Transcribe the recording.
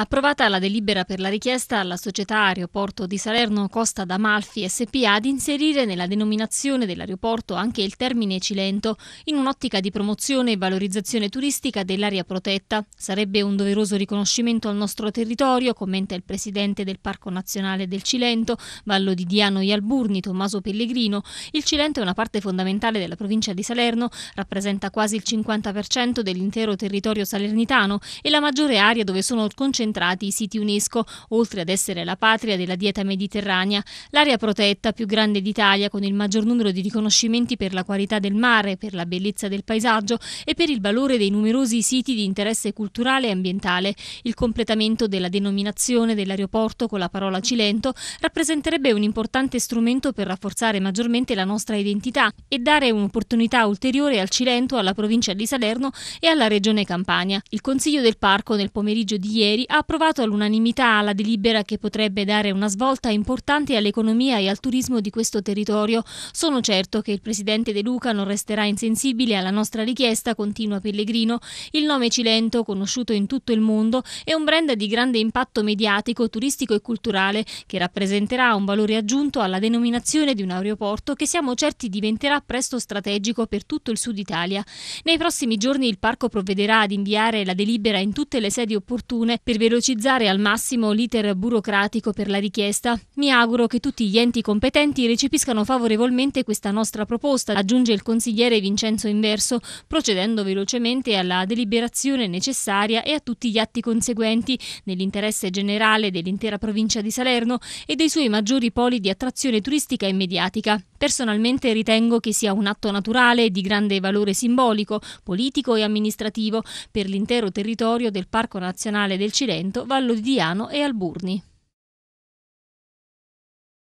Approvata la delibera per la richiesta alla società Aeroporto di Salerno Costa d'Amalfi SPA di inserire nella denominazione dell'aeroporto anche il termine Cilento in un'ottica di promozione e valorizzazione turistica dell'area protetta. Sarebbe un doveroso riconoscimento al nostro territorio, commenta il presidente del Parco Nazionale del Cilento, Vallo di Diano Ialburni, Tommaso Pellegrino. Il Cilento è una parte fondamentale della provincia di Salerno, rappresenta quasi il 50% dell'intero territorio salernitano e la maggiore area dove sono concentrati concentrati i siti UNESCO, oltre ad essere la patria della dieta mediterranea. L'area protetta più grande d'Italia, con il maggior numero di riconoscimenti per la qualità del mare, per la bellezza del paesaggio e per il valore dei numerosi siti di interesse culturale e ambientale. Il completamento della denominazione dell'aeroporto con la parola Cilento rappresenterebbe un importante strumento per rafforzare maggiormente la nostra identità e dare un'opportunità ulteriore al Cilento, alla provincia di Salerno e alla regione Campania. Il Consiglio del Parco nel pomeriggio di ieri ha approvato all'unanimità la delibera che potrebbe dare una svolta importante all'economia e al turismo di questo territorio. Sono certo che il presidente De Luca non resterà insensibile alla nostra richiesta, continua Pellegrino. Il nome Cilento, conosciuto in tutto il mondo, è un brand di grande impatto mediatico, turistico e culturale che rappresenterà un valore aggiunto alla denominazione di un aeroporto che siamo certi diventerà presto strategico per tutto il sud Italia. Nei prossimi giorni il parco provvederà ad inviare la delibera in tutte le sedi opportune per verificare velocizzare al massimo l'iter burocratico per la richiesta. Mi auguro che tutti gli enti competenti recepiscano favorevolmente questa nostra proposta, aggiunge il consigliere Vincenzo Inverso, procedendo velocemente alla deliberazione necessaria e a tutti gli atti conseguenti, nell'interesse generale dell'intera provincia di Salerno e dei suoi maggiori poli di attrazione turistica e mediatica. Personalmente ritengo che sia un atto naturale e di grande valore simbolico, politico e amministrativo per l'intero territorio del Parco Nazionale del Cilento, Vallo di Diano e Alburni.